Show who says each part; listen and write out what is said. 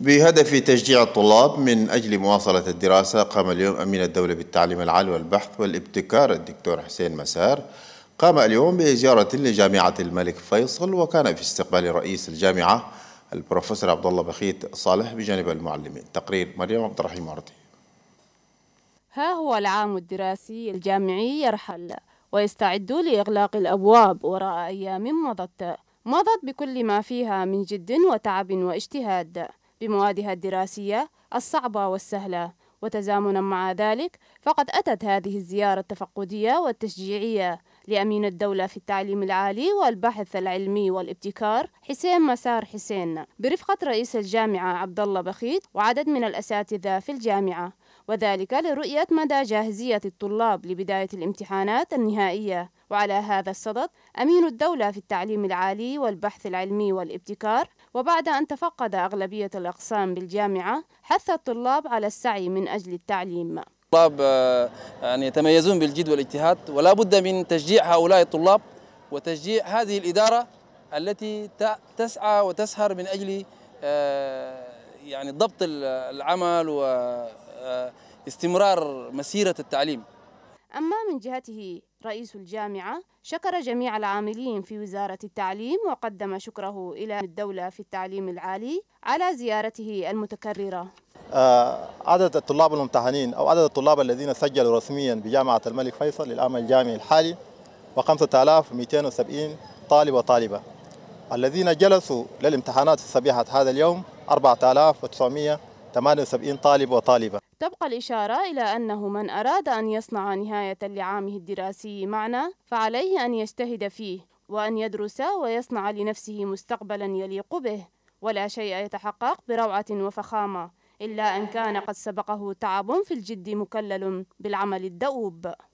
Speaker 1: بهدف تشجيع الطلاب من أجل مواصلة الدراسة قام اليوم أمين الدولة بالتعليم العالي والبحث والابتكار الدكتور حسين مسار قام اليوم بزيارة لجامعة الملك فيصل وكان في استقبال رئيس الجامعة البروفيسور عبد الله بخيت صالح بجانب المعلمين تقرير مريم عبد الرحيم عرضي
Speaker 2: ها هو العام الدراسي الجامعي يرحل ويستعد لإغلاق الأبواب وراء أيام مضت مضت بكل ما فيها من جد وتعب واجتهاد بموادها الدراسية الصعبة والسهلة وتزامنا مع ذلك فقد أتت هذه الزيارة التفقدية والتشجيعية لأمين الدولة في التعليم العالي والبحث العلمي والابتكار حسين مسار حسين برفقة رئيس الجامعة عبد الله بخيت وعدد من الأساتذة في الجامعة وذلك لرؤية مدى جاهزية الطلاب لبداية الامتحانات النهائية وعلى هذا الصدد أمين الدولة في التعليم العالي والبحث العلمي والابتكار وبعد أن تفقد أغلبية الأقسام بالجامعة حث الطلاب على السعي من أجل التعليم
Speaker 3: الطلاب آه، يعني يتميزون بالجد والاجتهاد ولا بد من تشجيع هؤلاء الطلاب وتشجيع هذه الإدارة التي تسعى وتسهر من أجل آه، يعني ضبط العمل واستمرار آه، مسيرة التعليم
Speaker 2: أما من جهته رئيس الجامعة شكر جميع العاملين في وزارة التعليم وقدم شكره إلى الدولة في التعليم العالي على زيارته المتكررة
Speaker 4: آه، عدد الطلاب الممتحنين أو عدد الطلاب الذين سجلوا رسميا بجامعة الملك فيصل للعام الجامعي الحالي و5270 طالب وطالبة الذين جلسوا للامتحانات في صبيحة هذا اليوم 4900 78 طالب وطالبة
Speaker 2: تبقى الإشارة إلى أنه من أراد أن يصنع نهاية لعامه الدراسي معنا فعليه أن يجتهد فيه وأن يدرس ويصنع لنفسه مستقبلا يليق به ولا شيء يتحقق بروعة وفخامة إلا أن كان قد سبقه تعب في الجد مكلل بالعمل الدؤوب